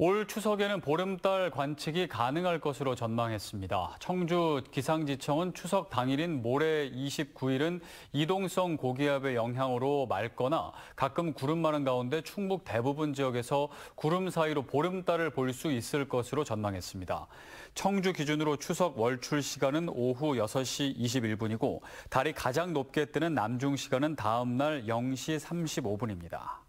올 추석에는 보름달 관측이 가능할 것으로 전망했습니다. 청주 기상지청은 추석 당일인 모레 29일은 이동성 고기압의 영향으로 맑거나 가끔 구름 많은 가운데 충북 대부분 지역에서 구름 사이로 보름달을 볼 수 있을 것으로 전망했습니다. 청주 기준으로 추석 월출 시간은 오후 6시 21분이고 달이 가장 높게 뜨는 남중 시간은 다음 날 0시 35분입니다.